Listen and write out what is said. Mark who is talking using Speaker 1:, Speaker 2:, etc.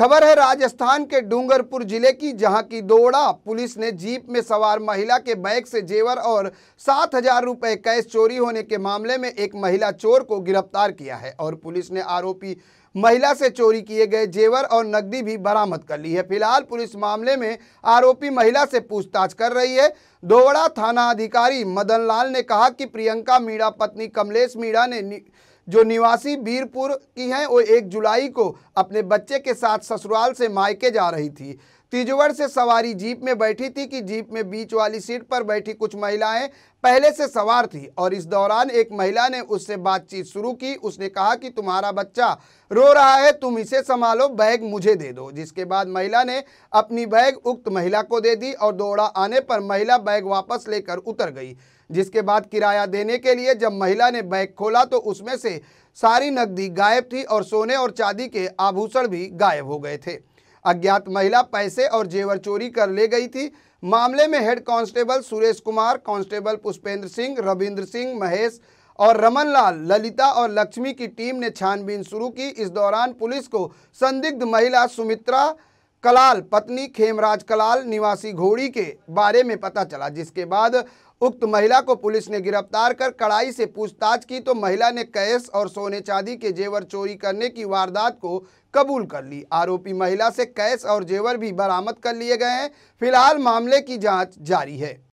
Speaker 1: खबर है राजस्थान के डूंगरपुर जिले की जहां की दोड़ा पुलिस ने जीप में सवार महिला के बैग से जेवर और सात हजार रुपये कैश चोरी होने के मामले में एक महिला चोर को गिरफ्तार किया है और पुलिस ने आरोपी महिला से चोरी किए गए जेवर और नकदी भी बरामद कर ली है फिलहाल पुलिस मामले में आरोपी महिला से पूछताछ कर रही है दोवड़ा थाना अधिकारी मदन लाल ने कहा कि प्रियंका मीणा पत्नी कमलेश मीणा ने नि... जो निवासी बीरपुर की हैं वो एक जुलाई को अपने बच्चे के साथ ससुराल से मायके जा रही थी तिजवर से सवारी जीप में बैठी थी कि जीप में बीच वाली सीट पर बैठी कुछ महिलाएं पहले से सवार थी और इस दौरान एक महिला ने उससे बातचीत शुरू की उसने कहा कि तुम्हारा बच्चा रो रहा है तुम इसे संभालो बैग मुझे दे दो जिसके बाद महिला ने अपनी बैग उक्त महिला को दे दी और दौड़ा आने पर महिला बैग वापस लेकर उतर गई जिसके बाद किराया देने के लिए जब महिला ने बैग खोला तो उसमें से सारी नकदी गायब थी और सोने और चांदी के आभूषण भी गायब हो गए थे अज्ञात महिला पैसे और जेवर चोरी कर ले गई थी मामले में head constable Suresh Kumar constable Pushpendra Singh Ravindra Singh Mahesh और रमनलाल ललिता और लक्ष्मी की टीम ने छानबीन शुरू की इस दौरान पुलिस को संदिग्ध महिला सुमित्रा कलाल पत्नी खेमराज कलाल निवासी घोड़ी के बारे में पता चला जिसके बाद उक्त महिला को पुलिस ने गिरफ्तार कर कड़ाई से पूछताछ की तो महिला ने कैश और सोने चांदी के जेवर चोरी करने की वारदात को कबूल कर ली आरोपी महिला से कैश और जेवर भी बरामद कर लिए गए हैं फिलहाल मामले की जांच जारी है